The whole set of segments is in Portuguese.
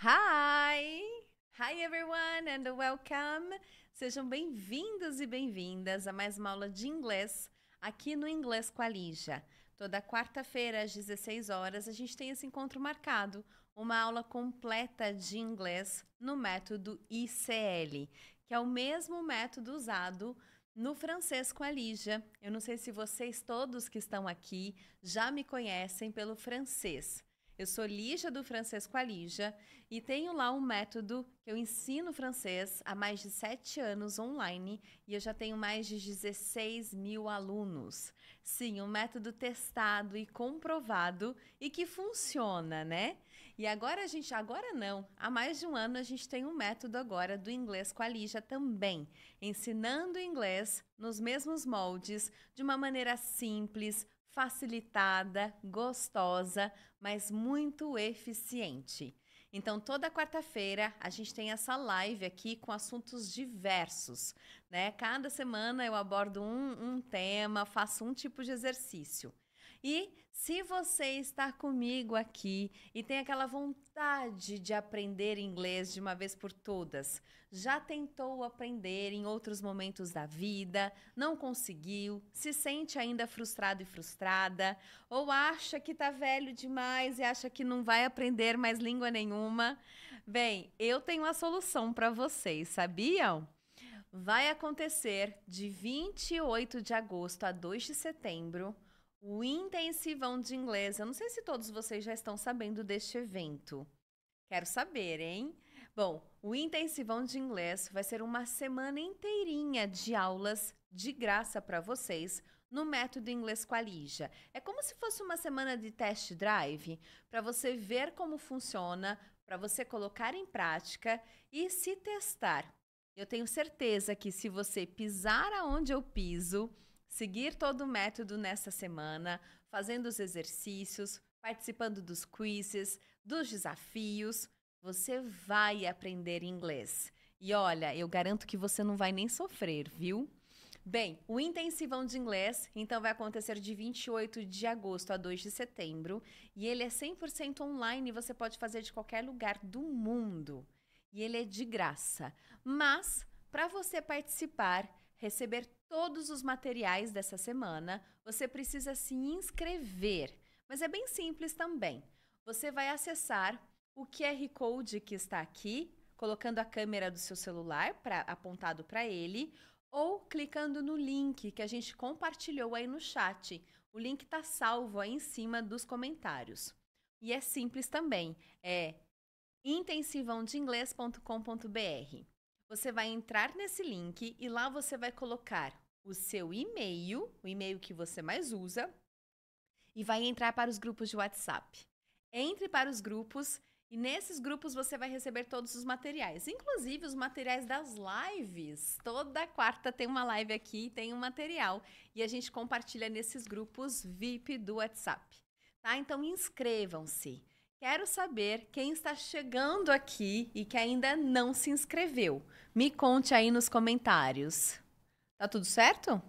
Hi! Hi everyone and welcome! Sejam bem-vindos e bem-vindas a mais uma aula de inglês aqui no Inglês com a Lígia. Toda quarta-feira às 16 horas a gente tem esse encontro marcado, uma aula completa de inglês no método ICL, que é o mesmo método usado no francês com a Lígia. Eu não sei se vocês todos que estão aqui já me conhecem pelo francês. Eu sou Lígia do Francês com a Lígia e tenho lá um método que eu ensino francês há mais de sete anos online e eu já tenho mais de 16 mil alunos. Sim, um método testado e comprovado e que funciona, né? E agora a gente, agora não, há mais de um ano a gente tem um método agora do inglês com a Lígia também, ensinando inglês nos mesmos moldes, de uma maneira simples, facilitada, gostosa, mas muito eficiente. Então, toda quarta-feira a gente tem essa live aqui com assuntos diversos, né? Cada semana eu abordo um, um tema, faço um tipo de exercício. E se você está comigo aqui e tem aquela vontade de aprender inglês de uma vez por todas, já tentou aprender em outros momentos da vida, não conseguiu, se sente ainda frustrado e frustrada, ou acha que está velho demais e acha que não vai aprender mais língua nenhuma, bem, eu tenho a solução para vocês, sabiam? Vai acontecer de 28 de agosto a 2 de setembro o intensivão de inglês. Eu não sei se todos vocês já estão sabendo deste evento. Quero saber, hein? Bom, o intensivão de inglês vai ser uma semana inteirinha de aulas de graça para vocês no método Inglês QualiJa. É como se fosse uma semana de test drive para você ver como funciona, para você colocar em prática e se testar. Eu tenho certeza que se você pisar aonde eu piso, seguir todo o método nessa semana, fazendo os exercícios, participando dos quizzes, dos desafios, você vai aprender inglês. E olha, eu garanto que você não vai nem sofrer, viu? Bem, o intensivão de inglês, então, vai acontecer de 28 de agosto a 2 de setembro. E ele é 100% online e você pode fazer de qualquer lugar do mundo. E ele é de graça. Mas, para você participar, receber todos os materiais dessa semana, você precisa se inscrever. Mas é bem simples também. Você vai acessar o QR Code que está aqui, colocando a câmera do seu celular pra, apontado para ele, ou clicando no link que a gente compartilhou aí no chat. O link está salvo aí em cima dos comentários. E é simples também. É intensivãodeingles.com.br. Você vai entrar nesse link e lá você vai colocar o seu e-mail, o e-mail que você mais usa, e vai entrar para os grupos de WhatsApp. Entre para os grupos e nesses grupos você vai receber todos os materiais, inclusive os materiais das lives. Toda quarta tem uma live aqui, tem um material e a gente compartilha nesses grupos VIP do WhatsApp. Tá? Então inscrevam-se. Quero saber quem está chegando aqui e que ainda não se inscreveu. Me conte aí nos comentários. Tá tudo certo?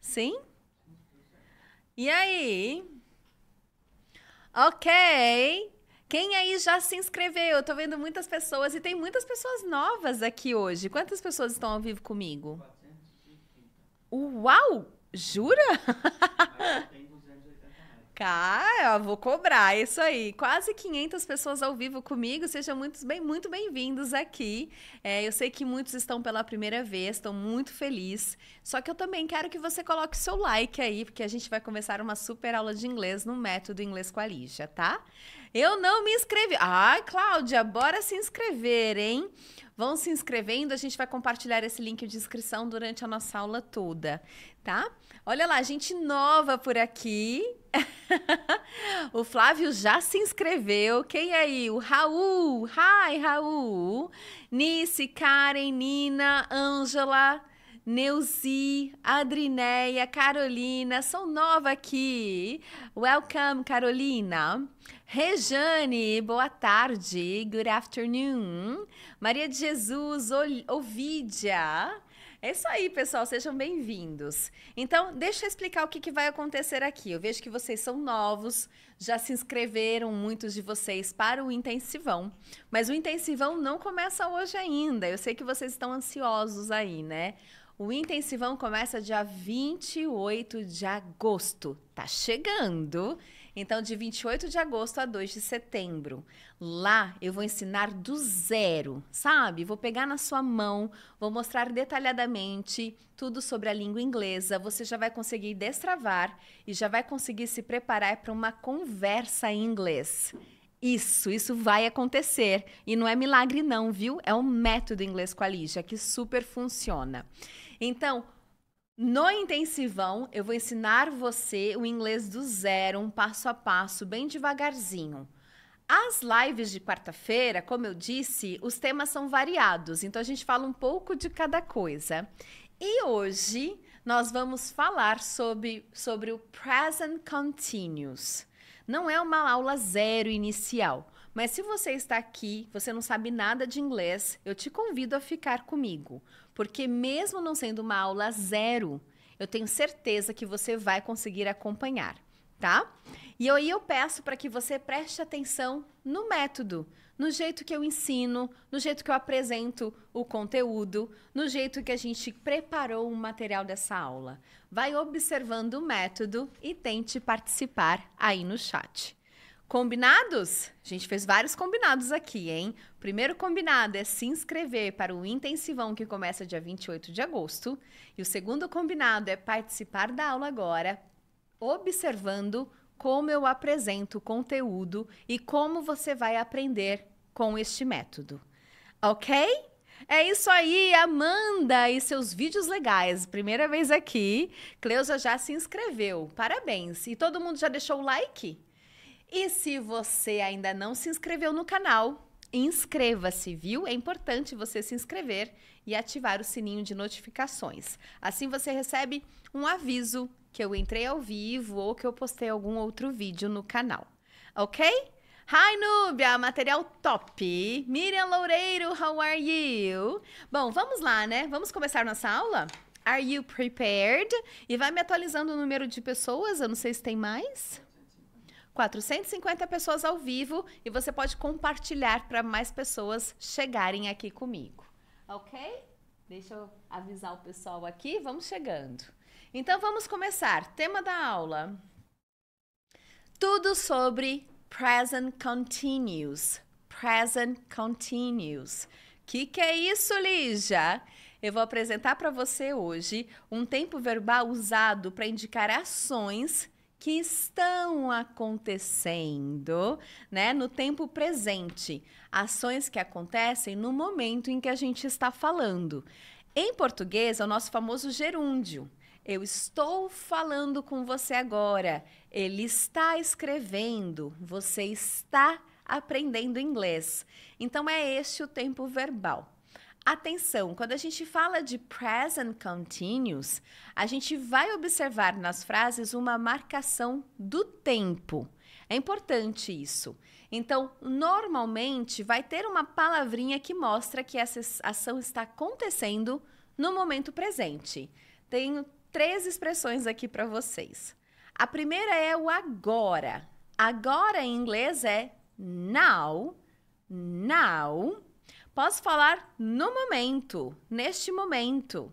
Sim? E aí? Ok. Quem aí já se inscreveu? Estou vendo muitas pessoas e tem muitas pessoas novas aqui hoje. Quantas pessoas estão ao vivo comigo? 430. Uau! Jura? Cara, vou cobrar isso aí. Quase 500 pessoas ao vivo comigo. Sejam muito bem, muito bem-vindos aqui. É, eu sei que muitos estão pela primeira vez, estou muito feliz. Só que eu também quero que você coloque seu like aí, porque a gente vai começar uma super aula de inglês no método Inglês com a Lígia, tá? Eu não me inscrevi. Ai, Cláudia, bora se inscrever, hein? Vão se inscrevendo, a gente vai compartilhar esse link de inscrição durante a nossa aula toda, tá? Olha lá, gente nova por aqui. o Flávio já se inscreveu. Quem é aí? O Raul. Hi, Raul. Nice, Karen, Nina, Ângela. Neuzi, Adrineia, Carolina, sou nova aqui. Welcome, Carolina. Rejane, boa tarde. Good afternoon. Maria de Jesus, Ovidia. É isso aí, pessoal. Sejam bem-vindos. Então, deixa eu explicar o que, que, vai acontecer aqui. Eu vejo que vocês são novos, já se inscreveram muitos de vocês para o intensivão. Mas o intensivão não começa hoje ainda. Eu sei que vocês estão ansiosos aí, né? O Intensivão começa dia 28 de agosto. Tá chegando! Então, de 28 de agosto a 2 de setembro. Lá eu vou ensinar do zero, sabe? Vou pegar na sua mão, vou mostrar detalhadamente tudo sobre a língua inglesa. Você já vai conseguir destravar e já vai conseguir se preparar para uma conversa em inglês. Isso, isso vai acontecer. E não é milagre, não, viu? É um método inglês com a Lígia que super funciona. Então, no intensivão, eu vou ensinar você o inglês do zero, um passo a passo, bem devagarzinho. As lives de quarta-feira, como eu disse, os temas são variados, então a gente fala um pouco de cada coisa. E hoje nós vamos falar sobre, sobre o present continuous. Não é uma aula zero inicial, mas se você está aqui, você não sabe nada de inglês, eu te convido a ficar comigo, porque mesmo não sendo uma aula zero, eu tenho certeza que você vai conseguir acompanhar, tá? E aí eu peço para que você preste atenção no método, no jeito que eu ensino, no jeito que eu apresento o conteúdo, no jeito que a gente preparou o material dessa aula. Vai observando o método e tente participar aí no chat. Combinados? A gente fez vários combinados aqui, hein? O primeiro combinado é se inscrever para o intensivão que começa dia 28 de agosto. E o segundo combinado é participar da aula agora, observando como eu apresento o conteúdo e como você vai aprender com este método. Ok? É isso aí, Amanda e seus vídeos legais. Primeira vez aqui. Cleusa já se inscreveu. Parabéns. E todo mundo já deixou o like? E se você ainda não se inscreveu no canal, inscreva-se, viu? É importante você se inscrever e ativar o sininho de notificações. Assim você recebe um aviso que eu entrei ao vivo ou que eu postei algum outro vídeo no canal. Ok? Hi, Núbia! Material top! Miriam Loureiro, how are you? Bom, vamos lá, né? Vamos começar nossa aula? Are you prepared? E vai me atualizando o número de pessoas, eu não sei se tem mais. 450 pessoas ao vivo e você pode compartilhar para mais pessoas chegarem aqui comigo. Ok? Deixa eu avisar o pessoal aqui, vamos chegando. Então vamos começar. Tema da aula: tudo sobre present continuous. Present continuous. Que que é isso, Lígia? Eu vou apresentar para você hoje um tempo verbal usado para indicar ações que estão acontecendo, né, no tempo presente, ações que acontecem no momento em que a gente está falando. Em português, é o nosso famoso gerúndio. Eu estou falando com você agora. Ele está escrevendo. Você está aprendendo inglês. Então é este o tempo verbal. Atenção, quando a gente fala de present continuous, a gente vai observar nas frases uma marcação do tempo. É importante isso. Então, normalmente vai ter uma palavrinha que mostra que essa ação está acontecendo no momento presente. Tenho três expressões aqui para vocês. A primeira é o agora. Agora em inglês é now, now Posso falar no momento, neste momento.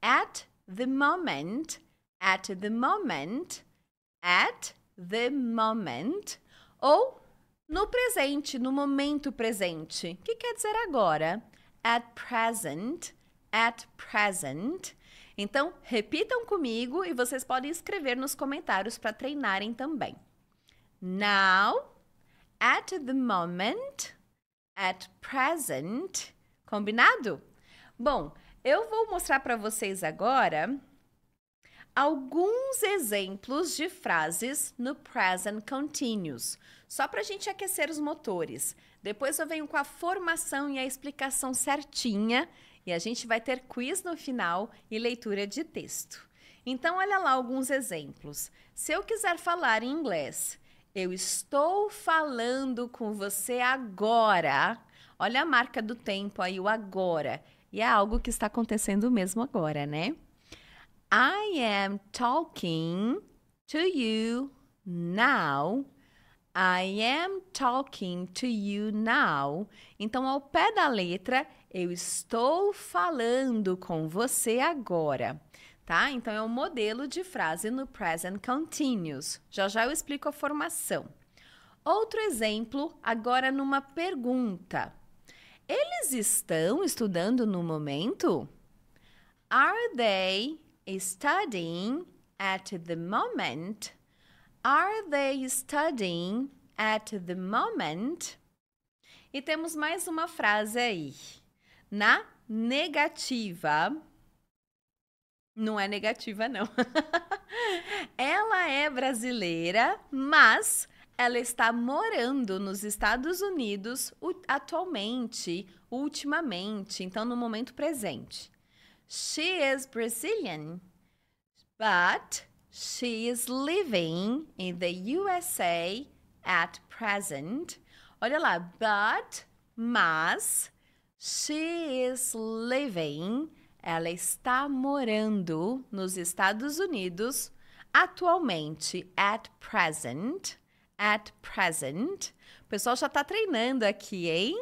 At the moment, at the moment, at the moment. Ou no presente, no momento presente. O que quer dizer agora? At present, at present. Então, repitam comigo e vocês podem escrever nos comentários para treinarem também. Now, at the moment at present. Combinado? Bom, eu vou mostrar para vocês agora alguns exemplos de frases no present continuous, só para a gente aquecer os motores. Depois eu venho com a formação e a explicação certinha e a gente vai ter quiz no final e leitura de texto. Então, olha lá alguns exemplos. Se eu quiser falar em inglês, eu estou falando com você agora. Olha a marca do tempo aí, o agora. E é algo que está acontecendo mesmo agora, né? I am talking to you now. I am talking to you now. Então, ao pé da letra, eu estou falando com você agora tá? Então é um modelo de frase no present continuous. Já já eu explico a formação. Outro exemplo, agora numa pergunta. Eles estão estudando no momento? Are they studying at the moment? Are they studying at the moment? E temos mais uma frase aí. Na negativa, não é negativa, não. ela é brasileira, mas ela está morando nos Estados Unidos atualmente, ultimamente, então no momento presente. She is Brazilian, but she is living in the USA at present. Olha lá, but, mas, she is living ela está morando nos Estados Unidos atualmente, at present. At present. O pessoal já está treinando aqui, hein?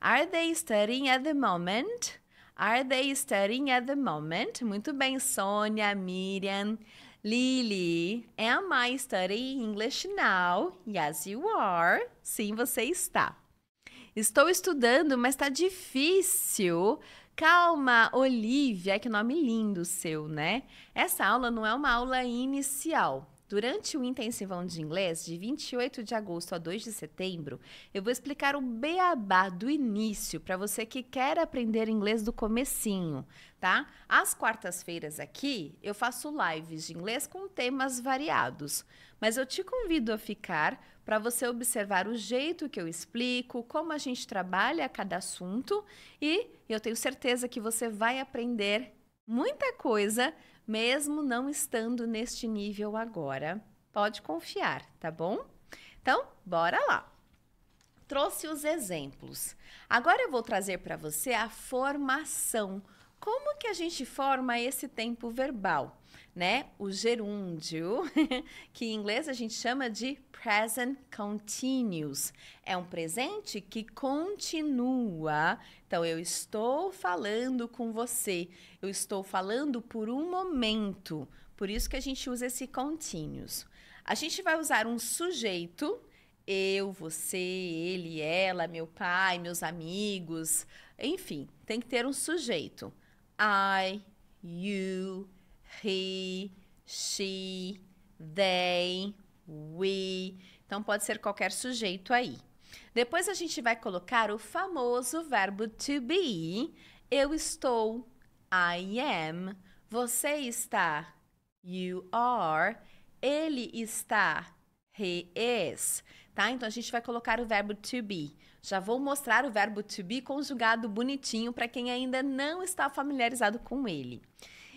Are they studying at the moment? Are they studying at the moment? Muito bem, Sônia, Miriam, Lily. Am I studying English now? Yes, you are. Sim, você está. Estou estudando, mas está difícil Calma, Olivia, que nome lindo seu, né? Essa aula não é uma aula inicial. Durante o intensivão de inglês, de 28 de agosto a 2 de setembro, eu vou explicar o beabá do início para você que quer aprender inglês do comecinho, tá? Às quartas-feiras aqui, eu faço lives de inglês com temas variados, mas eu te convido a ficar para você observar o jeito que eu explico, como a gente trabalha cada assunto e eu tenho certeza que você vai aprender muita coisa mesmo não estando neste nível agora. Pode confiar, tá bom? Então, bora lá. Trouxe os exemplos. Agora eu vou trazer para você a formação. Como que a gente forma esse tempo verbal? né? O gerúndio, que em inglês a gente chama de present continuous. É um presente que continua. Então, eu estou falando com você, eu estou falando por um momento. Por isso que a gente usa esse continuous. A gente vai usar um sujeito, eu, você, ele, ela, meu pai, meus amigos, enfim, tem que ter um sujeito. I, you, he, she, they, we. Então pode ser qualquer sujeito aí. Depois a gente vai colocar o famoso verbo to be. Eu estou, I am. Você está, you are. Ele está, he is. Tá? Então a gente vai colocar o verbo to be. Já vou mostrar o verbo to be conjugado bonitinho para quem ainda não está familiarizado com ele.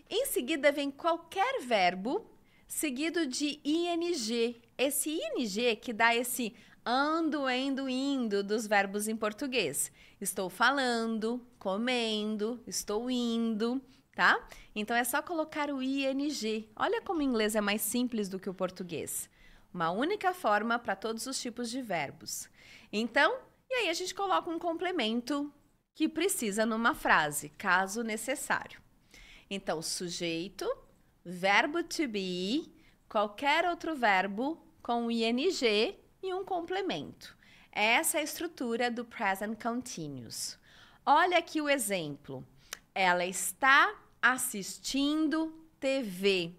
Em seguida vem qualquer verbo seguido de ing. Esse ing que dá esse ando, indo dos verbos em português. Estou falando, comendo, estou indo, tá? Então é só colocar o ing. Olha como o inglês é mais simples do que o português. Uma única forma para todos os tipos de verbos. Então, e aí a gente coloca um complemento que precisa numa frase, caso necessário. Então, sujeito, verbo to be, qualquer outro verbo com ing e um complemento. Essa é a estrutura do present continuous. Olha aqui o exemplo. Ela está assistindo TV.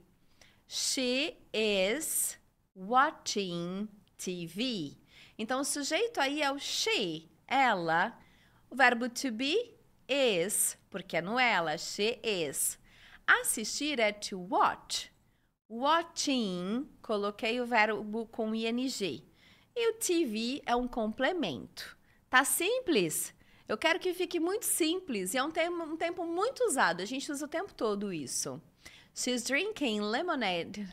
She is watching TV. Então, o sujeito aí é o she, ela. O verbo to be is, porque é no ela, she is. Assistir é to watch. Watching, coloquei o verbo com ing. E o TV é um complemento. Tá simples? Eu quero que fique muito simples e é um, termo, um tempo muito usado. A gente usa o tempo todo isso. She's drinking lemonade.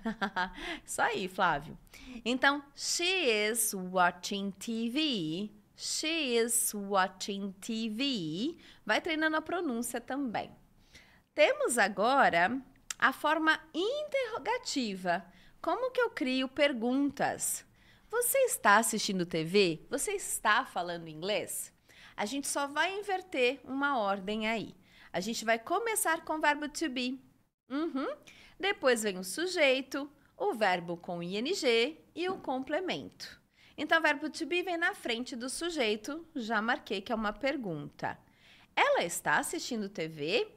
isso aí, Flávio. Então, she is watching TV She is watching TV. Vai treinando a pronúncia também. Temos agora a forma interrogativa. Como que eu crio perguntas? Você está assistindo TV? Você está falando inglês? A gente só vai inverter uma ordem aí. A gente vai começar com o verbo to be. Uhum. Depois vem o sujeito, o verbo com ing e o complemento. Então, o verbo to be vem na frente do sujeito. Já marquei que é uma pergunta. Ela está assistindo TV?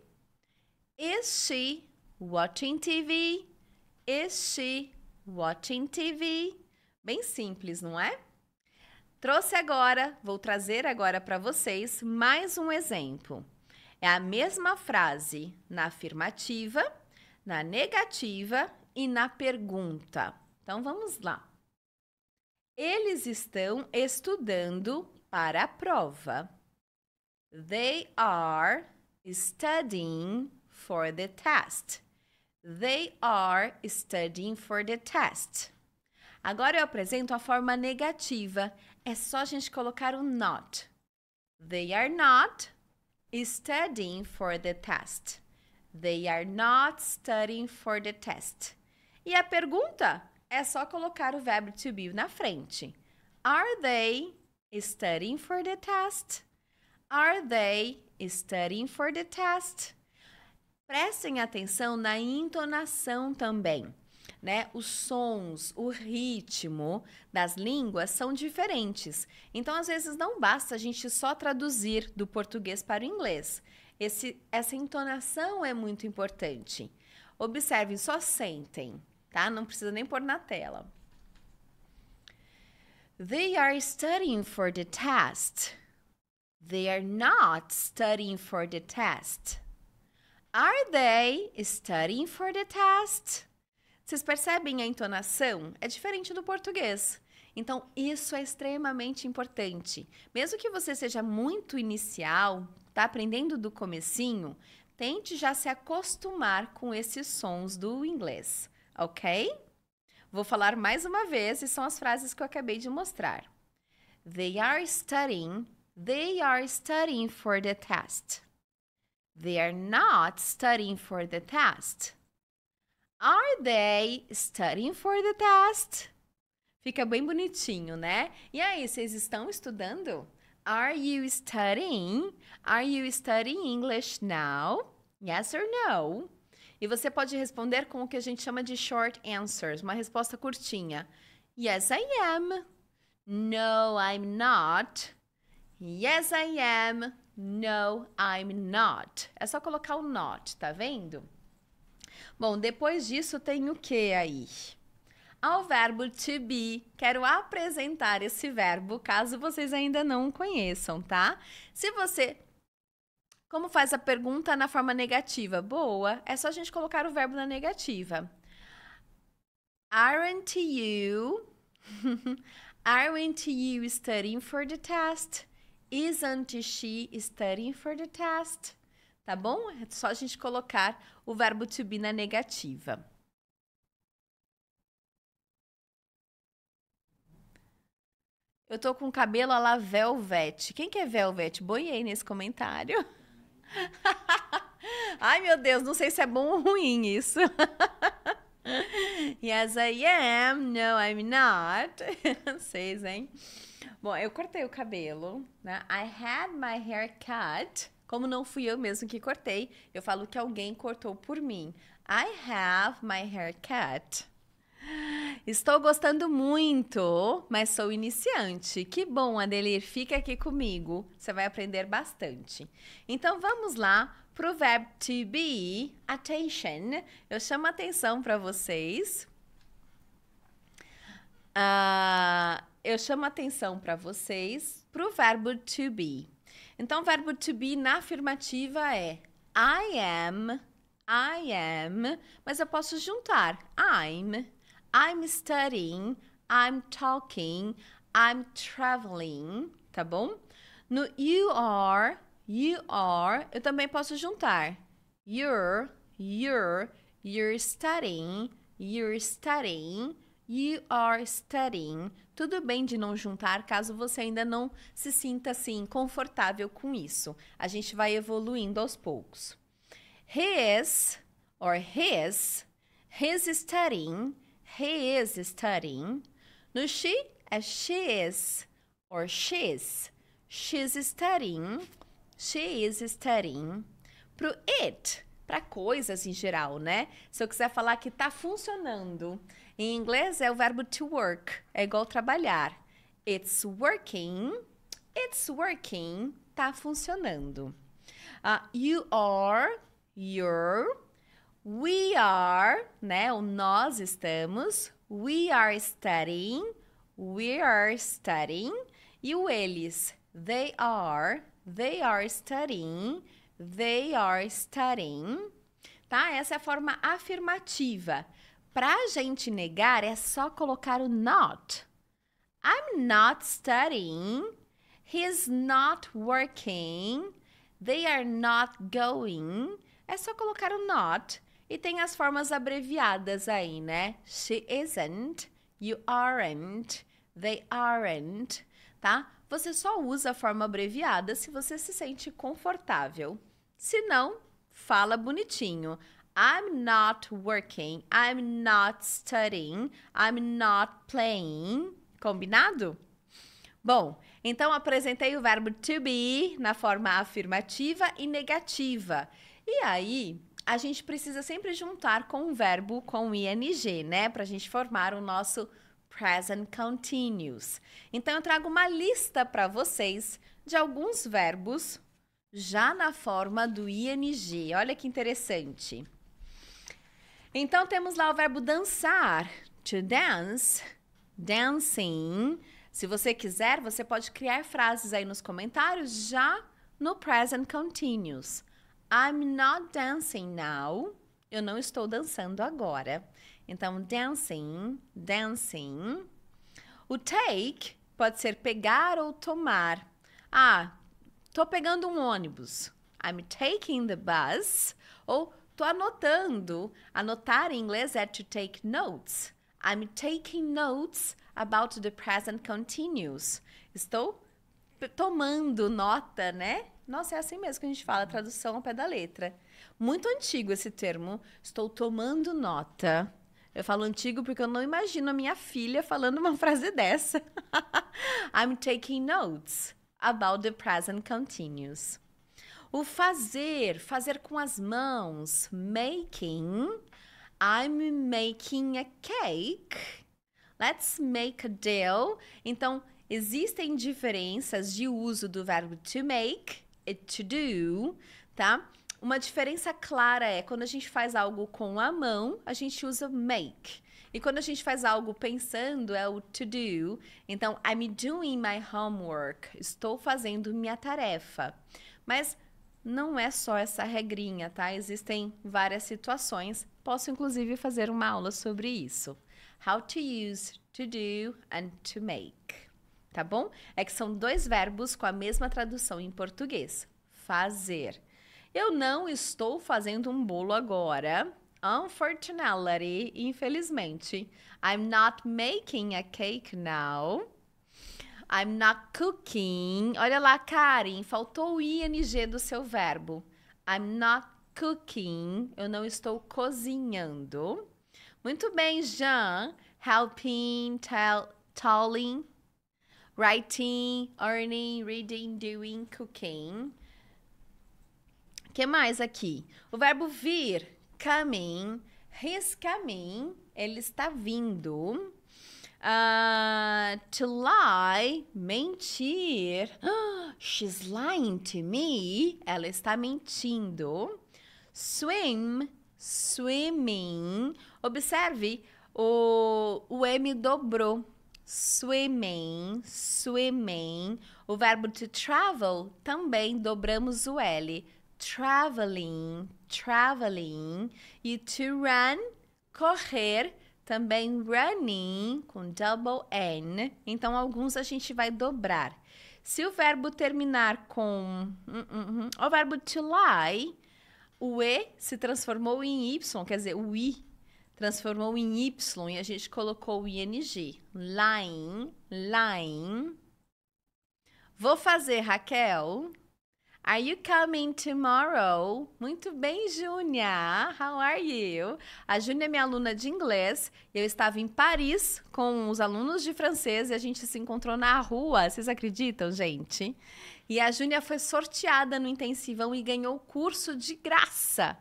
Is she watching TV? Is she watching TV? Bem simples, não é? Trouxe agora, vou trazer agora para vocês mais um exemplo. É a mesma frase na afirmativa, na negativa e na pergunta. Então vamos lá. Eles estão estudando para a prova. They are studying for the test. They are studying for the test. Agora eu apresento a forma negativa. É só a gente colocar o not. They are not studying for the test. They are not studying for the test. E a pergunta? é só colocar o verbo to be na frente. Are they studying for the test? Are they studying for the test? Prestem atenção na entonação também. Né? Os sons, o ritmo das línguas são diferentes. Então, às vezes, não basta a gente só traduzir do português para o inglês. Esse, essa entonação é muito importante. Observem, só sentem tá? Não precisa nem pôr na tela. They are studying for the test. They are not studying for the test. Are they studying for the test? Vocês percebem a entonação? É diferente do português. Então, isso é extremamente importante. Mesmo que você seja muito inicial, tá aprendendo do comecinho, tente já se acostumar com esses sons do inglês ok? Vou falar mais uma vez e são as frases que eu acabei de mostrar. They are studying. They are studying for the test. They are not studying for the test. Are they studying for the test? Fica bem bonitinho, né? E aí, vocês estão estudando? Are you studying? Are you studying English now? Yes or no? E você pode responder com o que a gente chama de short answers, uma resposta curtinha. Yes, I am. No, I'm not. Yes, I am. No, I'm not. É só colocar o not, tá vendo? Bom, depois disso tem o que aí? Ao verbo to be, quero apresentar esse verbo caso vocês ainda não conheçam, tá? Se você como faz a pergunta na forma negativa? Boa, é só a gente colocar o verbo na negativa. Aren't you? Aren't you studying for the test? Isn't she studying for the test? Tá bom? É só a gente colocar o verbo to be na negativa. Eu tô com cabelo a la Velvet. Quem que é Velvet? Boiei nesse comentário. Ai, meu Deus, não sei se é bom ou ruim isso. yes, I am. No, I'm not. Vocês, hein? Bom, eu cortei o cabelo, né? I had my hair cut. Como não fui eu mesmo que cortei, eu falo que alguém cortou por mim. I have my hair cut. Estou gostando muito, mas sou iniciante. Que bom, Adelir, fica aqui comigo. Você vai aprender bastante. Então vamos lá pro verbo to be, attention. Eu chamo a atenção para vocês. Uh, eu chamo a atenção para vocês pro verbo to be. Então, o verbo to be na afirmativa é I am, I am, mas eu posso juntar I'm, I'm studying, I'm talking, I'm traveling, tá bom? No you are, you are, eu também posso juntar. You're, you're, you're studying, you're studying, you are studying. Tudo bem de não juntar caso você ainda não se sinta assim confortável com isso. A gente vai evoluindo aos poucos. His or his, his studying, He is studying. No she é she is or she's. She's studying. She is studying. Pro it, para coisas em geral, né? Se eu quiser falar que tá funcionando, em inglês é o verbo to work, é igual trabalhar. It's working. It's working. Tá funcionando. Uh, you are, you're We are, né? O nós estamos. We are studying. We are studying. E o eles. They are. They are studying. They are studying. Tá? Essa é a forma afirmativa. Para a gente negar, é só colocar o not. I'm not studying. He's not working. They are not going. É só colocar o not e tem as formas abreviadas aí, né? She isn't, you aren't, they aren't, tá? Você só usa a forma abreviada se você se sente confortável. Se não, fala bonitinho. I'm not working, I'm not studying, I'm not playing. Combinado? Bom, então apresentei o verbo to be na forma afirmativa e negativa. E aí, a gente precisa sempre juntar com o verbo com ing, né? Para a gente formar o nosso present continuous. Então, eu trago uma lista para vocês de alguns verbos já na forma do ing. Olha que interessante. Então, temos lá o verbo dançar, to dance, dancing. Se você quiser, você pode criar frases aí nos comentários já no present continuous. I'm not dancing now. Eu não estou dançando agora. Então, dancing, dancing. O take pode ser pegar ou tomar. Ah, tô pegando um ônibus. I'm taking the bus. Ou tô anotando. Anotar em inglês é to take notes. I'm taking notes about the present continuous. Estou tomando nota, né? Nossa, é assim mesmo que a gente fala, tradução ao pé da letra. Muito antigo esse termo. Estou tomando nota. Eu falo antigo porque eu não imagino a minha filha falando uma frase dessa. I'm taking notes about the present continuous. O fazer, fazer com as mãos, making. I'm making a cake. Let's make a deal. Então, existem diferenças de uso do verbo to make to do, tá? Uma diferença clara é quando a gente faz algo com a mão, a gente usa make. E quando a gente faz algo pensando, é o to do. Então, I'm doing my homework. Estou fazendo minha tarefa. Mas não é só essa regrinha, tá? Existem várias situações. Posso, inclusive, fazer uma aula sobre isso. How to use, to do and to make tá bom? É que são dois verbos com a mesma tradução em português. Fazer. Eu não estou fazendo um bolo agora. Unfortunately, infelizmente. I'm not making a cake now. I'm not cooking. Olha lá, Karen, faltou o ing do seu verbo. I'm not cooking. Eu não estou cozinhando. Muito bem, Jean. Helping, tell, telling, Writing, earning, reading, doing, cooking. O que mais aqui? O verbo vir, coming. His coming, ele está vindo. Uh, to lie, mentir. she's lying to me. Ela está mentindo. Swim, swimming. Observe, o, o M dobrou swimming, swimming. O verbo to travel também dobramos o L. Traveling, traveling. E to run, correr, também running com double N. Então, alguns a gente vai dobrar. Se o verbo terminar com hum, hum, hum, o verbo to lie, o E se transformou em Y, quer dizer, o I transformou em Y e a gente colocou o ING. Line, line. Vou fazer, Raquel. Are you coming tomorrow? Muito bem, Júnia. How are you? A Júnia é minha aluna de inglês. Eu estava em Paris com os alunos de francês e a gente se encontrou na rua. Vocês acreditam, gente? E a Júnia foi sorteada no intensivão e ganhou curso de graça.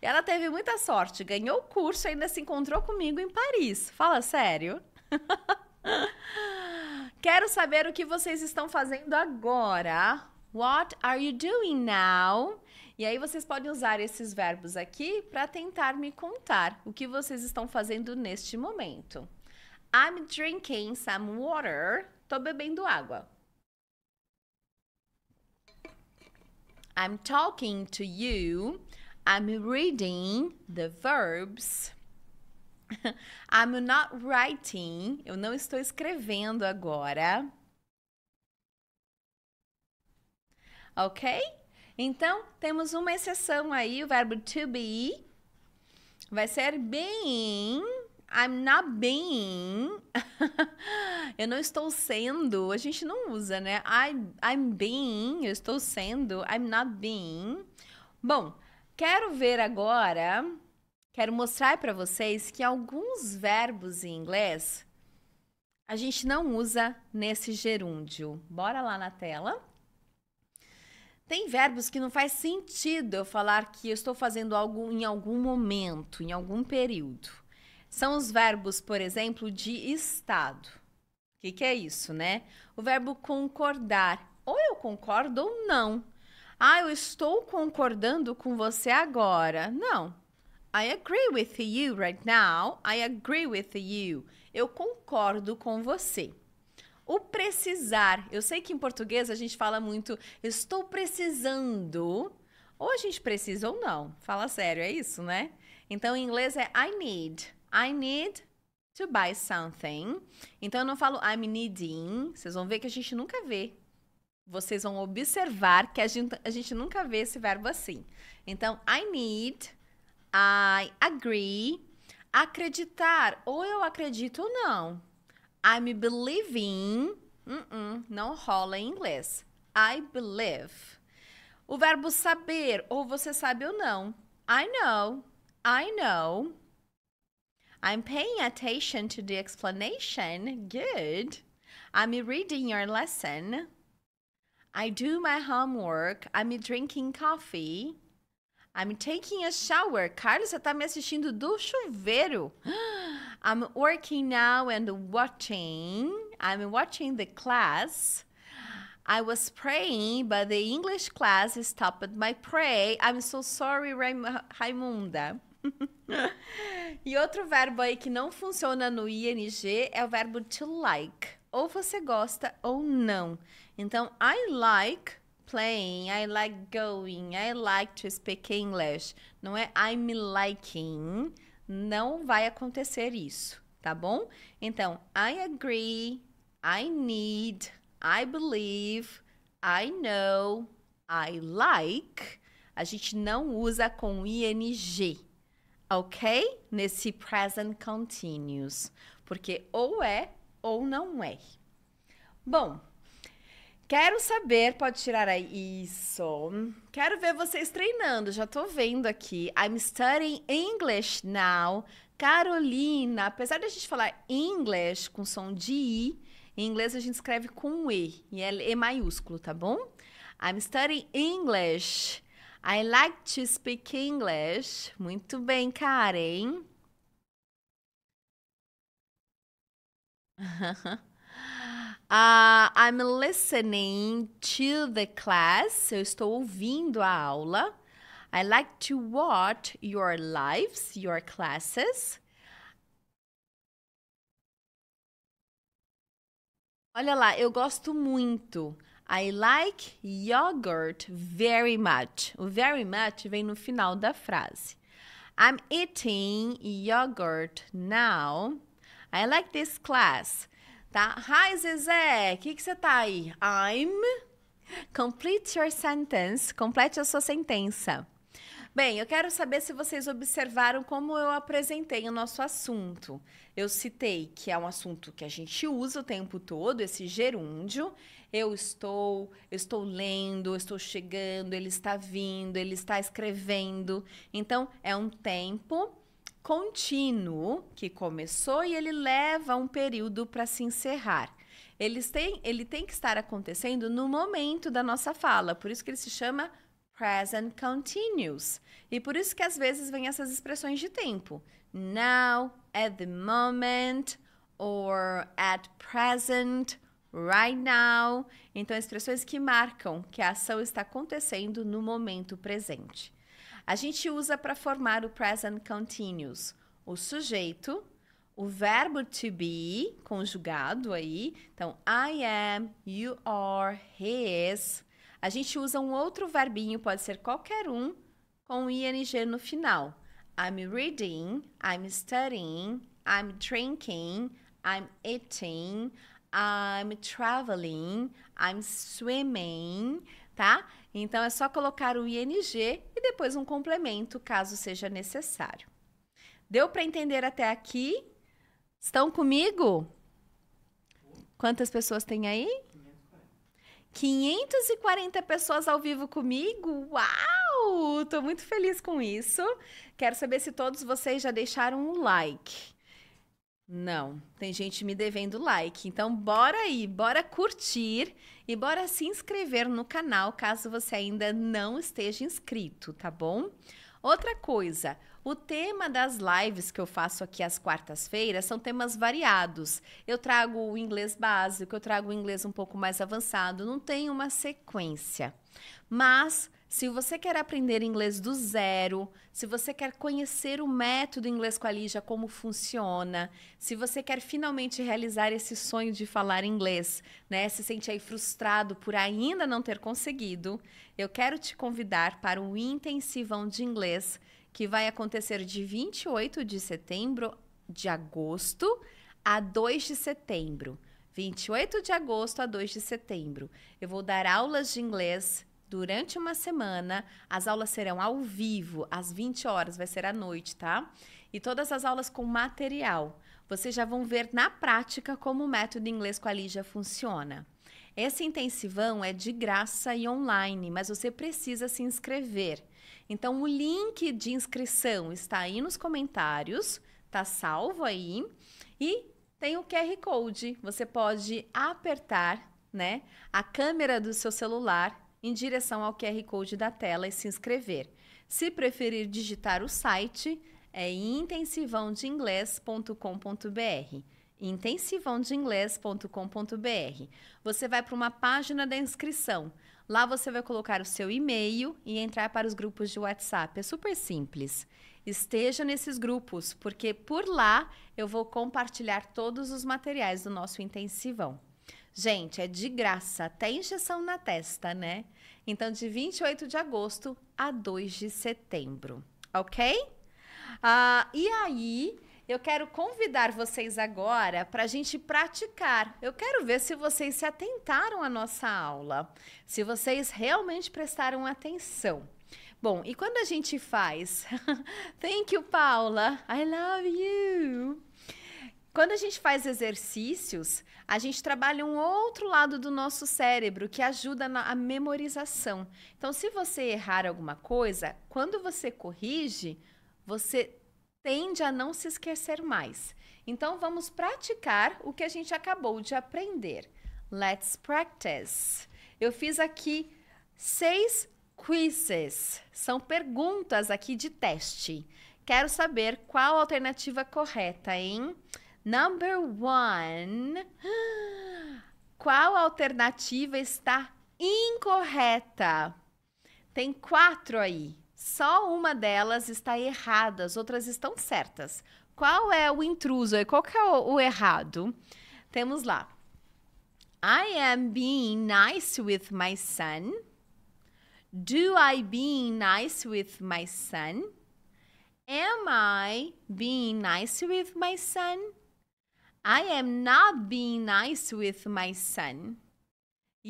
Ela teve muita sorte, ganhou o curso e ainda se encontrou comigo em Paris. Fala sério. Quero saber o que vocês estão fazendo agora. What are you doing now? E aí vocês podem usar esses verbos aqui para tentar me contar o que vocês estão fazendo neste momento. I'm drinking some water. Tô bebendo água. I'm talking to you. I'm reading the verbs. I'm not writing. Eu não estou escrevendo agora. Ok? Então, temos uma exceção aí, o verbo to be vai ser being. I'm not being. eu não estou sendo. A gente não usa, né? I, I'm being. Eu estou sendo. I'm not being. Bom, Quero ver agora, quero mostrar para vocês que alguns verbos em inglês a gente não usa nesse gerúndio. Bora lá na tela. Tem verbos que não faz sentido eu falar que eu estou fazendo algo em algum momento, em algum período. São os verbos, por exemplo, de estado. O que, que é isso, né? O verbo concordar. Ou eu concordo ou não. Ah, eu estou concordando com você agora. Não. I agree with you right now. I agree with you. Eu concordo com você. O precisar. Eu sei que em português a gente fala muito estou precisando. Ou a gente precisa ou não. Fala sério, é isso, né? Então em inglês é I need. I need to buy something. Então eu não falo I'm needing. Vocês vão ver que a gente nunca vê vocês vão observar que a gente, a gente nunca vê esse verbo assim. Então, I need, I agree, acreditar, ou eu acredito ou não. I'm believing, uh -uh, não rola em inglês. I believe. O verbo saber, ou você sabe ou não. I know, I know. I'm paying attention to the explanation. Good. I'm reading your lesson. I do my homework. I'm drinking coffee. I'm taking a shower. Carlos, você tá me assistindo do chuveiro. I'm working now and watching. I'm watching the class. I was praying, but the English class stopped my pray. I'm so sorry, Raimunda. e outro verbo aí que não funciona no ING é o verbo to like. Ou você gosta ou não. Então, I like playing, I like going, I like to speak English. Não é I'm liking. Não vai acontecer isso, tá bom? Então, I agree, I need, I believe, I know, I like. A gente não usa com ing, ok? Nesse present continuous, porque ou é ou não é. Bom, Quero saber, pode tirar aí. Isso. Quero ver vocês treinando, já tô vendo aqui. I'm studying English now. Carolina, apesar de a gente falar English com som de I, em inglês a gente escreve com E, e é E maiúsculo, tá bom? I'm studying English. I like to speak English. Muito bem, Karen. Uh, I'm listening to the class. Eu estou ouvindo a aula. I like to watch your lives, your classes. Olha lá, eu gosto muito. I like yogurt very much. O very much vem no final da frase. I'm eating yogurt now. I like this class tá? Hi, Zezé, o que, que você tá aí? I'm. Complete your sentence. Complete a sua sentença. Bem, eu quero saber se vocês observaram como eu apresentei o nosso assunto. Eu citei que é um assunto que a gente usa o tempo todo, esse gerúndio. Eu estou, eu estou lendo, eu estou chegando, ele está vindo, ele está escrevendo. Então, é um tempo contínuo que começou e ele leva um período para se encerrar. Eles têm, ele tem que estar acontecendo no momento da nossa fala, por isso que ele se chama present continuous. E por isso que às vezes vem essas expressões de tempo. Now, at the moment, or at present, right now. Então, expressões que marcam que a ação está acontecendo no momento presente a gente usa para formar o present continuous. O sujeito, o verbo to be, conjugado aí. Então, I am, you are, he is. A gente usa um outro verbinho, pode ser qualquer um, com ing no final. I'm reading, I'm studying, I'm drinking, I'm eating, I'm traveling, I'm swimming, tá? Então é só colocar o ING e depois um complemento, caso seja necessário. Deu para entender até aqui? Estão comigo? Quantas pessoas tem aí? 540 pessoas ao vivo comigo? Uau! Estou muito feliz com isso. Quero saber se todos vocês já deixaram um like. Não, tem gente me devendo like. Então, bora aí, bora curtir e bora se inscrever no canal caso você ainda não esteja inscrito, tá bom? Outra coisa, o tema das lives que eu faço aqui às quartas-feiras são temas variados. Eu trago o inglês básico, eu trago o inglês um pouco mais avançado, não tem uma sequência. Mas se você quer aprender inglês do zero, se você quer conhecer o método inglês com a Lígia, como funciona, se você quer finalmente realizar esse sonho de falar inglês, né? Se sente aí frustrado por ainda não ter conseguido, eu quero te convidar para o intensivão de inglês que vai acontecer de 28 de setembro de agosto a 2 de setembro. 28 de agosto a 2 de setembro. Eu vou dar aulas de inglês durante uma semana. As aulas serão ao vivo, às 20 horas, vai ser à noite, tá? E todas as aulas com material. Vocês já vão ver na prática como o método inglês com a Lígia funciona. Esse intensivão é de graça e online, mas você precisa se inscrever. Então, o link de inscrição está aí nos comentários, tá salvo aí. E tem o QR Code. Você pode apertar né, a câmera do seu celular em direção ao QR Code da tela e se inscrever. Se preferir digitar o site, é intensivãodeingles.com.br intensivãodeingles.com.br. Você vai para uma página da inscrição. Lá você vai colocar o seu e-mail e entrar para os grupos de WhatsApp. É super simples. Esteja nesses grupos, porque por lá eu vou compartilhar todos os materiais do nosso intensivão. Gente, é de graça, até injeção na testa, né? Então, de 28 de agosto a 2 de setembro, ok? Ah, e aí, eu quero convidar vocês agora para a gente praticar. Eu quero ver se vocês se atentaram à nossa aula, se vocês realmente prestaram atenção. Bom, e quando a gente faz Thank you, Paula. I love you. Quando a gente faz exercícios, a gente trabalha um outro lado do nosso cérebro que ajuda na memorização. Então, se você errar alguma coisa, quando você corrige, você tende a não se esquecer mais. Então vamos praticar o que a gente acabou de aprender. Let's practice. Eu fiz aqui seis quizzes. São perguntas aqui de teste. Quero saber qual a alternativa correta, hein? Number one. Qual alternativa está incorreta? Tem quatro aí. Só uma delas está errada, as outras estão certas. Qual é o intruso? Qual que é o, o errado? Temos lá. I am being nice with my son. Do I being nice with my son? Am I being nice with my son? I am not being nice with my son.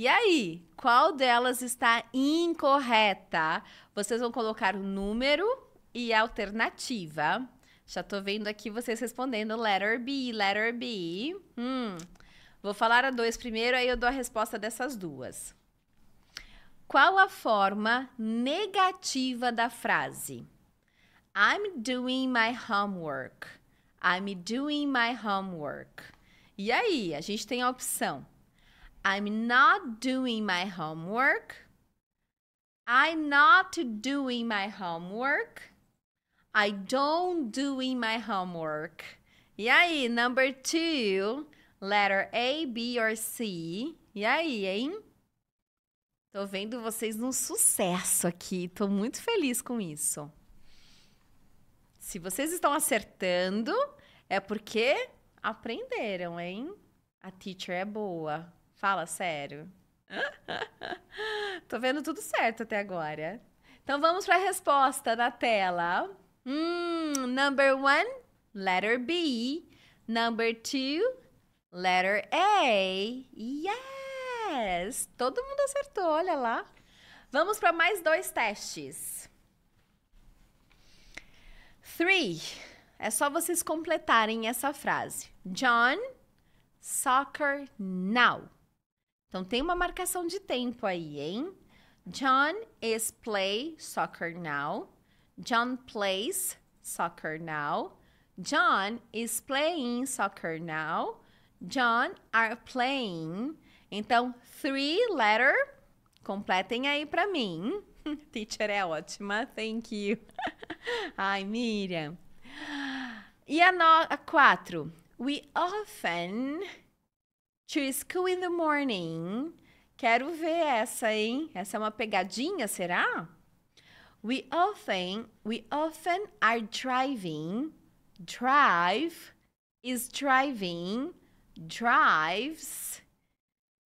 E aí, qual delas está incorreta? Vocês vão colocar o número e a alternativa. Já tô vendo aqui vocês respondendo letter B, letter B. Hum, vou falar a dois primeiro, aí eu dou a resposta dessas duas. Qual a forma negativa da frase? I'm doing my homework. I'm doing my homework. E aí, a gente tem a opção I'm not doing my homework. I'm not doing my homework. I don't doing my homework. E aí, number two, letter A, B or C. E aí, hein? Tô vendo vocês num sucesso aqui. Tô muito feliz com isso. Se vocês estão acertando, é porque aprenderam, hein? A teacher é boa. Fala sério. Tô vendo tudo certo até agora. Então vamos para a resposta na tela. Hum, number one, letter B. Number two, letter A. Yes! Todo mundo acertou, olha lá. Vamos para mais dois testes. Three. É só vocês completarem essa frase. John, soccer now. Então tem uma marcação de tempo aí, hein? John is play soccer now. John plays soccer now. John is playing soccer now. John are playing. Então, three letter. Completem aí para mim. Teacher é ótima. Thank you. Ai, Miriam. E a, no, a quatro. We often To School in the Morning. Quero ver essa, hein? Essa é uma pegadinha, será? We often, we often are driving. Drive is driving. Drives.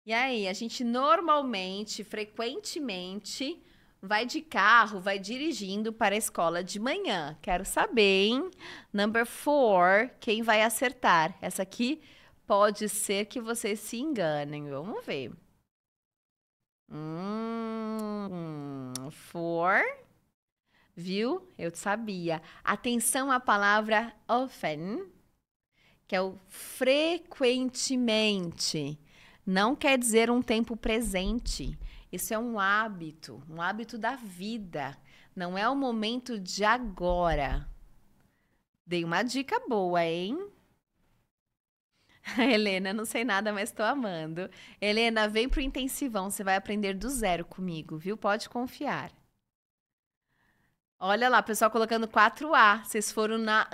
E aí, a gente normalmente, frequentemente, vai de carro, vai dirigindo para a escola de manhã. Quero saber, hein? Number four, quem vai acertar? Essa aqui Pode ser que vocês se enganem. Vamos ver. Hum, for. Viu? Eu sabia. Atenção à palavra often, que é o frequentemente. Não quer dizer um tempo presente. Isso é um hábito, um hábito da vida. Não é o momento de agora. Dei uma dica boa, hein? Helena, não sei nada, mas estou amando. Helena, vem pro intensivão, você vai aprender do zero comigo, viu? Pode confiar. Olha lá, pessoal colocando 4A. Vocês foram na.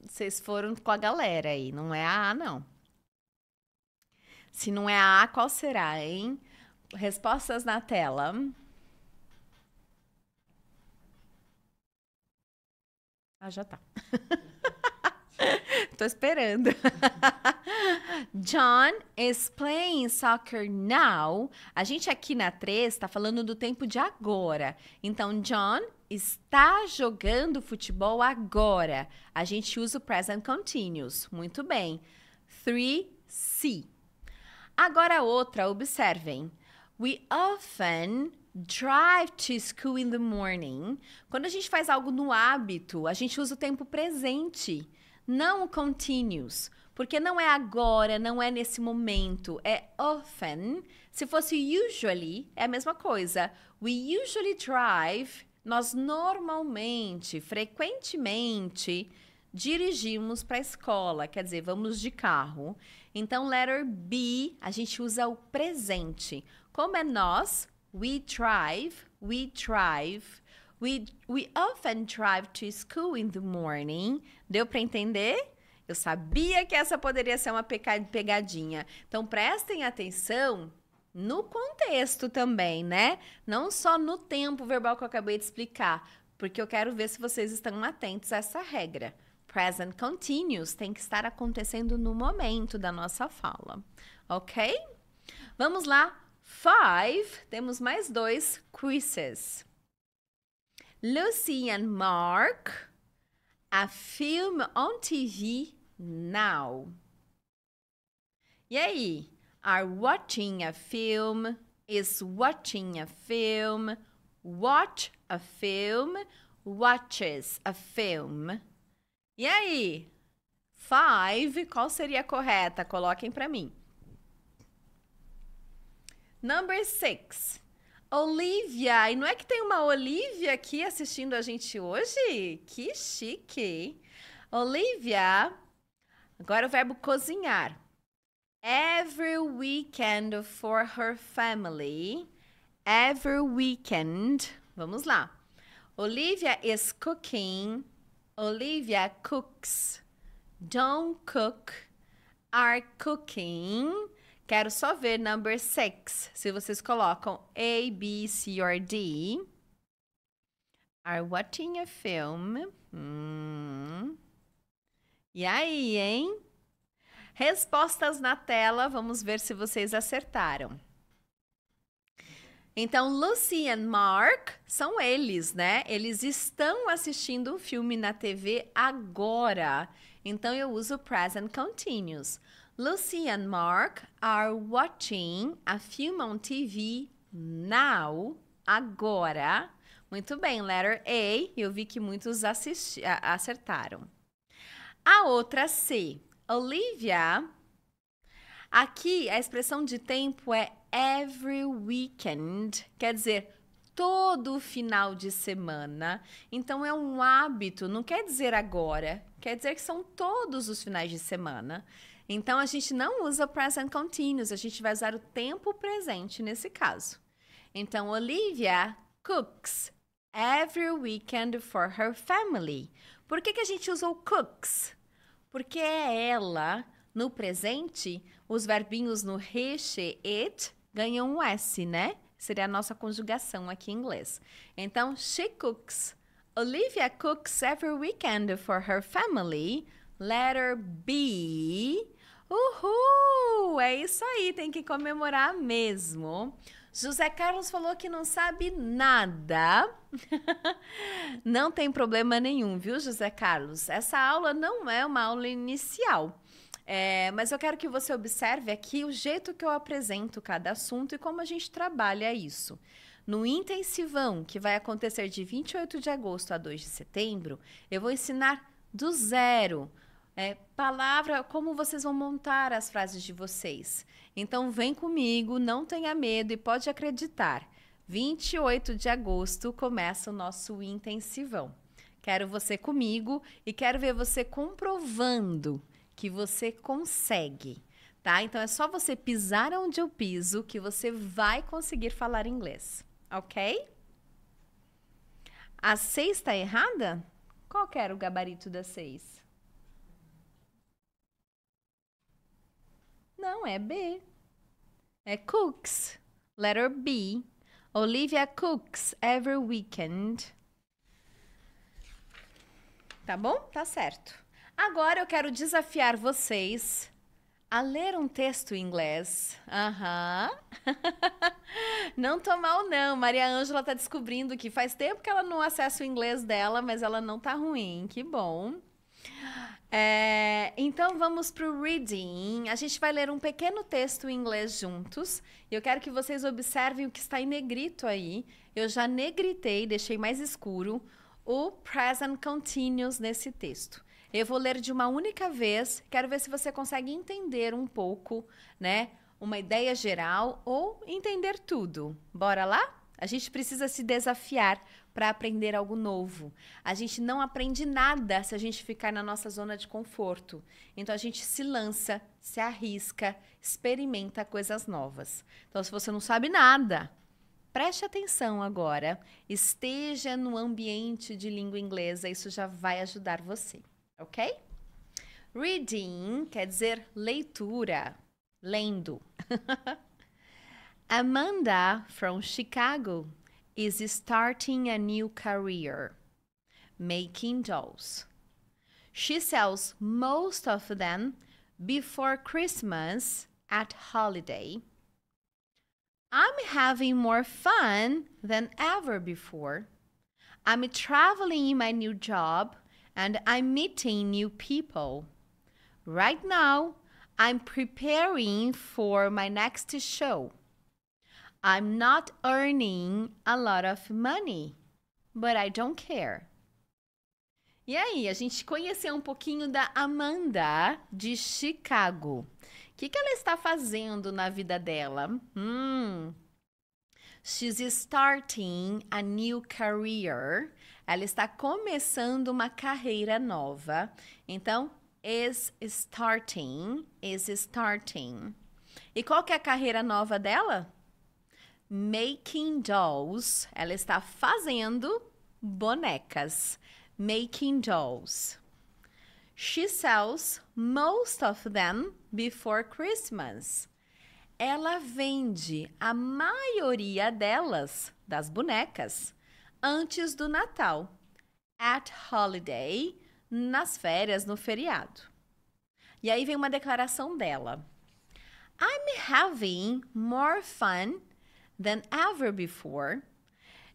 Vocês foram com a galera aí, não é a A, não. Se não é a A, qual será, hein? Respostas na tela. Ah, já tá. Tô esperando. John is playing soccer now. A gente aqui na 3 tá falando do tempo de agora. Então, John está jogando futebol agora. A gente usa o present continuous. Muito bem. 3C. Agora outra, observem. We often drive to school in the morning. Quando a gente faz algo no hábito, a gente usa o tempo presente. Não o continuous, porque não é agora, não é nesse momento, é often. Se fosse usually, é a mesma coisa. We usually drive, nós normalmente, frequentemente, dirigimos para a escola, quer dizer, vamos de carro. Então, letter B, a gente usa o presente. Como é nós, we drive, we drive. We, we often drive to school in the morning. Deu para entender? Eu sabia que essa poderia ser uma pegadinha. Então prestem atenção no contexto também, né? Não só no tempo verbal que eu acabei de explicar, porque eu quero ver se vocês estão atentos a essa regra. Present continuous tem que estar acontecendo no momento da nossa fala, ok? Vamos lá. Five, temos mais dois quizzes. Lucy and Mark, a film on TV now. E aí? Are watching a film, is watching a film, watch a film, watches a film. E aí? Five, qual seria a correta? Coloquem para mim. Number six. Olivia! E não é que tem uma Olivia aqui assistindo a gente hoje? Que chique! Olivia! Agora o verbo cozinhar. Every weekend for her family. Every weekend. Vamos lá. Olivia is cooking. Olivia cooks. Don't cook. Are cooking. Quero só ver number six. Se vocês colocam A, B, C or D. Are watching a film. Hum. E aí, hein? Respostas na tela. Vamos ver se vocês acertaram. Então, Lucy e Mark são eles, né? Eles estão assistindo um filme na TV agora. Então, eu uso present continuous. Lucy and Mark are watching a film on TV now, agora. Muito bem, letter A, eu vi que muitos assisti, acertaram. A outra C, Olivia. Aqui a expressão de tempo é every weekend, quer dizer todo final de semana. Então é um hábito, não quer dizer agora, quer dizer que são todos os finais de semana. Então a gente não usa o present continuous, a gente vai usar o tempo presente nesse caso. Então Olivia cooks every weekend for her family. Por que, que a gente usou cooks? Porque é ela, no presente, os verbinhos no reche it ganham um S, né? Seria a nossa conjugação aqui em inglês. Então, she cooks. Olivia cooks every weekend for her family. Letter B. Uhul! É isso aí, tem que comemorar mesmo. José Carlos falou que não sabe nada. não tem problema nenhum, viu, José Carlos? Essa aula não é uma aula inicial. É, mas eu quero que você observe aqui o jeito que eu apresento cada assunto e como a gente trabalha isso. No intensivão, que vai acontecer de 28 de agosto a 2 de setembro, eu vou ensinar do zero é, palavra, como vocês vão montar as frases de vocês. Então, vem comigo, não tenha medo e pode acreditar. 28 de agosto começa o nosso intensivão. Quero você comigo e quero ver você comprovando que você consegue, tá? Então é só você pisar onde eu piso que você vai conseguir falar inglês, ok? A seis está errada? Qual era o gabarito da seis? Não, é B. É Cooks. Letter B. Olivia cooks every weekend. Tá bom? Tá certo. Agora eu quero desafiar vocês a ler um texto em inglês. Aham. Uhum. não tô mal, não. Maria Ângela tá descobrindo que faz tempo que ela não acessa o inglês dela, mas ela não tá ruim. Que bom. É, então vamos para o reading. A gente vai ler um pequeno texto em inglês juntos. Eu quero que vocês observem o que está em negrito aí. Eu já negritei, deixei mais escuro o present continuous nesse texto. Eu vou ler de uma única vez. Quero ver se você consegue entender um pouco, né? Uma ideia geral ou entender tudo. Bora lá? A gente precisa se desafiar para aprender algo novo. A gente não aprende nada se a gente ficar na nossa zona de conforto. Então a gente se lança, se arrisca, experimenta coisas novas. Então se você não sabe nada, preste atenção agora, esteja no ambiente de língua inglesa, isso já vai ajudar você, ok? Reading quer dizer leitura, lendo. Amanda from Chicago is starting a new career, making dolls. She sells most of them before Christmas at holiday. I'm having more fun than ever before. I'm traveling in my new job and I'm meeting new people. Right now, I'm preparing for my next show. I'm not earning a lot of money, but I don't care. E aí, a gente conheceu um pouquinho da Amanda de Chicago. O que, que ela está fazendo na vida dela? Hum, She's starting a new career. Ela está começando uma carreira nova. Então, is starting, is starting. E qual que é a carreira nova dela? Making Dolls. Ela está fazendo bonecas. Making Dolls. She sells most of them before Christmas. Ela vende a maioria delas, das bonecas, antes do Natal. At holiday, nas férias, no feriado. E aí vem uma declaração dela. I'm having more fun than ever before.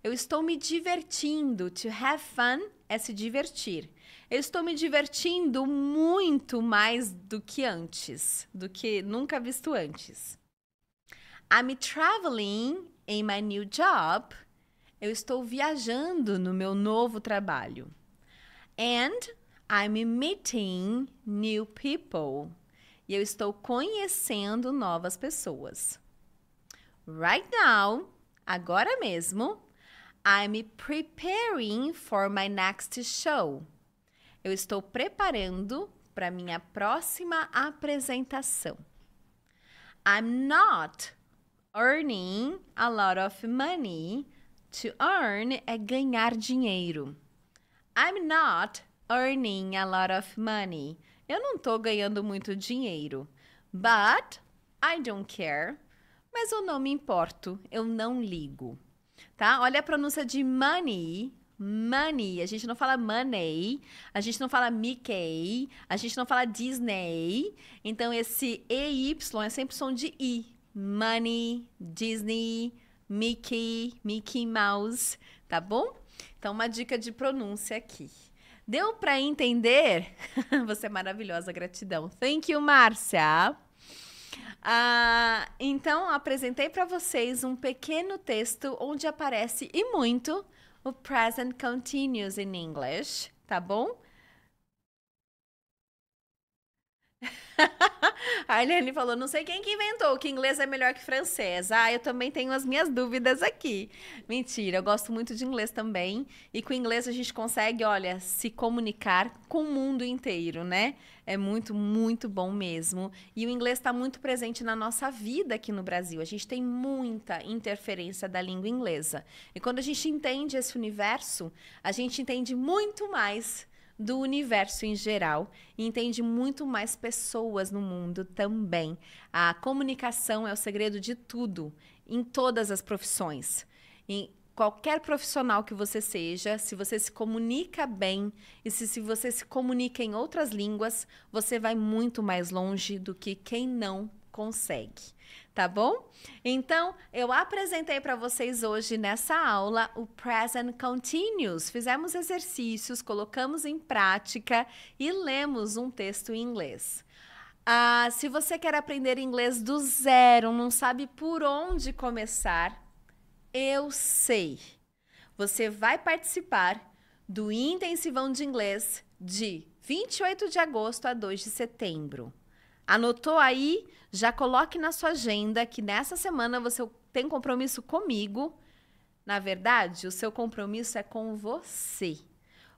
Eu estou me divertindo. To have fun é se divertir. Eu estou me divertindo muito mais do que antes, do que nunca visto antes. I'm traveling in my new job. Eu estou viajando no meu novo trabalho. And I'm meeting new people. E eu estou conhecendo novas pessoas. Right now, agora mesmo, I'm preparing for my next show. Eu estou preparando para minha próxima apresentação. I'm not earning a lot of money. To earn é ganhar dinheiro. I'm not earning a lot of money. Eu não estou ganhando muito dinheiro. But I don't care mas eu não me importo, eu não ligo. Tá? Olha a pronúncia de money, money. A gente não fala money, a gente não fala Mickey, a gente não fala Disney. Então esse EY é sempre som de I. Money, Disney, Mickey, Mickey Mouse, tá bom? Então uma dica de pronúncia aqui. Deu para entender? Você é maravilhosa, gratidão. Thank you, Márcia. Ah, então, apresentei para vocês um pequeno texto onde aparece e muito o present continuous in English, tá bom? A Ilene falou: não sei quem que inventou que inglês é melhor que francês. Ah, eu também tenho as minhas dúvidas aqui. Mentira, eu gosto muito de inglês também. E com inglês a gente consegue, olha, se comunicar com o mundo inteiro, né? É muito, muito bom mesmo. E o inglês está muito presente na nossa vida aqui no Brasil. A gente tem muita interferência da língua inglesa. E quando a gente entende esse universo, a gente entende muito mais do universo em geral e entende muito mais pessoas no mundo também. A comunicação é o segredo de tudo, em todas as profissões qualquer profissional que você seja, se você se comunica bem e se, se você se comunica em outras línguas, você vai muito mais longe do que quem não consegue. Tá bom? Então, eu apresentei para vocês hoje nessa aula o Present Continuous. Fizemos exercícios, colocamos em prática e lemos um texto em inglês. Ah, se você quer aprender inglês do zero, não sabe por onde começar, eu sei. Você vai participar do intensivão de inglês de 28 de agosto a 2 de setembro. Anotou aí? Já coloque na sua agenda que nessa semana você tem compromisso comigo. Na verdade, o seu compromisso é com você.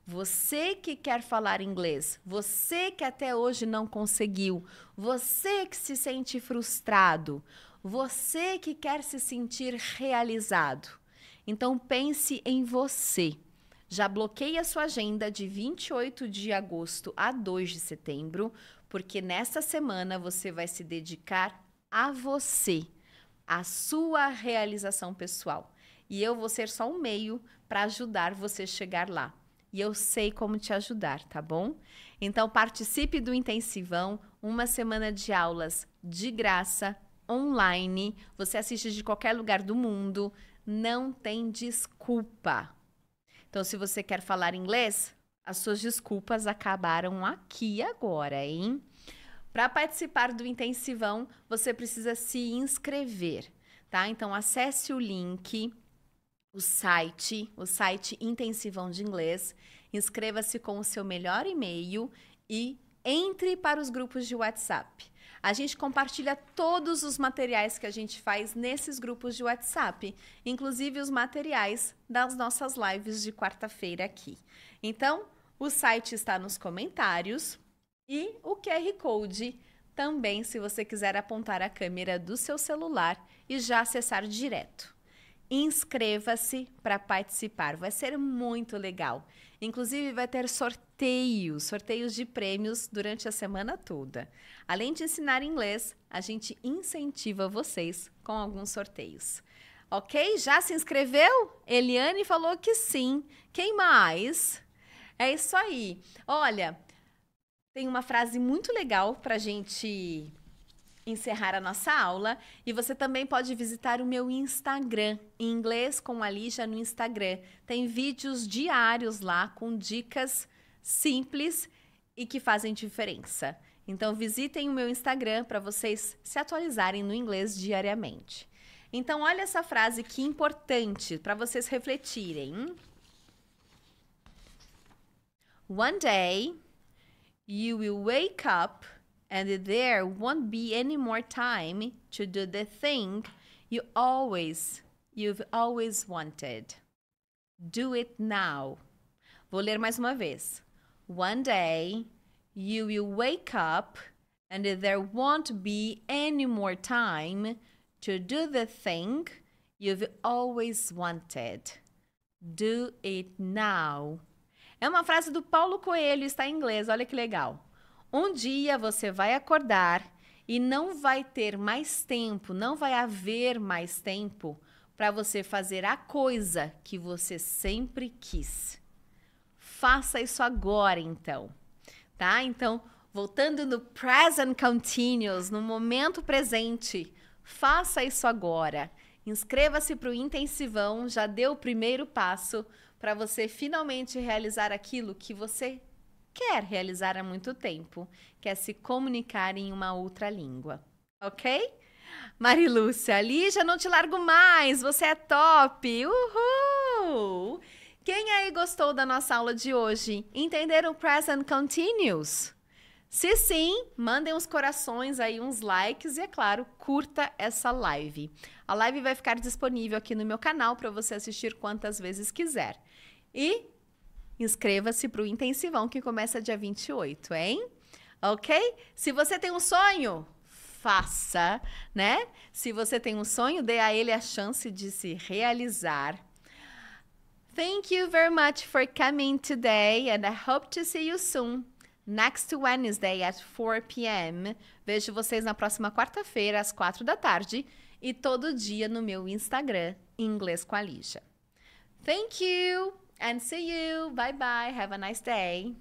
Você que quer falar inglês, você que até hoje não conseguiu, você que se sente frustrado, você que quer se sentir realizado. Então pense em você. Já bloqueie a sua agenda de 28 de agosto a 2 de setembro, porque nessa semana você vai se dedicar a você, à sua realização pessoal. E eu vou ser só um meio para ajudar você chegar lá. E eu sei como te ajudar, tá bom? Então participe do intensivão, uma semana de aulas de graça online, você assiste de qualquer lugar do mundo, não tem desculpa. Então, se você quer falar inglês, as suas desculpas acabaram aqui agora, hein? Para participar do intensivão, você precisa se inscrever, tá? Então, acesse o link, o site, o site Intensivão de Inglês, inscreva-se com o seu melhor e-mail e entre para os grupos de WhatsApp. A gente compartilha todos os materiais que a gente faz nesses grupos de WhatsApp, inclusive os materiais das nossas lives de quarta-feira aqui. Então, o site está nos comentários e o QR Code também, se você quiser apontar a câmera do seu celular e já acessar direto. Inscreva-se para participar, vai ser muito legal. Inclusive, vai ter sorteios, sorteios de prêmios durante a semana toda. Além de ensinar inglês, a gente incentiva vocês com alguns sorteios. Ok? Já se inscreveu? Eliane falou que sim. Quem mais? É isso aí. Olha, tem uma frase muito legal para a gente encerrar a nossa aula. E você também pode visitar o meu Instagram, em inglês com a Lígia no Instagram. Tem vídeos diários lá com dicas simples e que fazem diferença. Então visitem o meu Instagram para vocês se atualizarem no inglês diariamente. Então olha essa frase que importante para vocês refletirem. One day you will wake up and there won't be any more time to do the thing you always you've always wanted. Do it now. Vou ler mais uma vez. One day you will wake up and there won't be any more time to do the thing you've always wanted. Do it now. É uma frase do Paulo Coelho, está em inglês, olha que legal. Um dia você vai acordar e não vai ter mais tempo, não vai haver mais tempo para você fazer a coisa que você sempre quis. Faça isso agora, então, tá? Então, voltando no present continuous, no momento presente, faça isso agora. Inscreva-se para o intensivão, já deu o primeiro passo para você finalmente realizar aquilo que você quer realizar há muito tempo, que é se comunicar em uma outra língua. Ok? Marilúcia, ali já não te largo mais, você é top! Uhul! Quem aí gostou da nossa aula de hoje? Entenderam o Present Continuous? Se sim, mandem uns corações aí, uns likes e, é claro, curta essa live. A live vai ficar disponível aqui no meu canal para você assistir quantas vezes quiser. E Inscreva-se para o Intensivão que começa dia 28, hein? Ok? Se você tem um sonho, faça, né? Se você tem um sonho, dê a ele a chance de se realizar. Thank you very much for coming today and I hope to see you soon. Next Wednesday at 4 p.m. Vejo vocês na próxima quarta-feira às quatro da tarde e todo dia no meu Instagram, Inglês com a Lígia. Thank you! and see you. Bye bye. Have a nice day.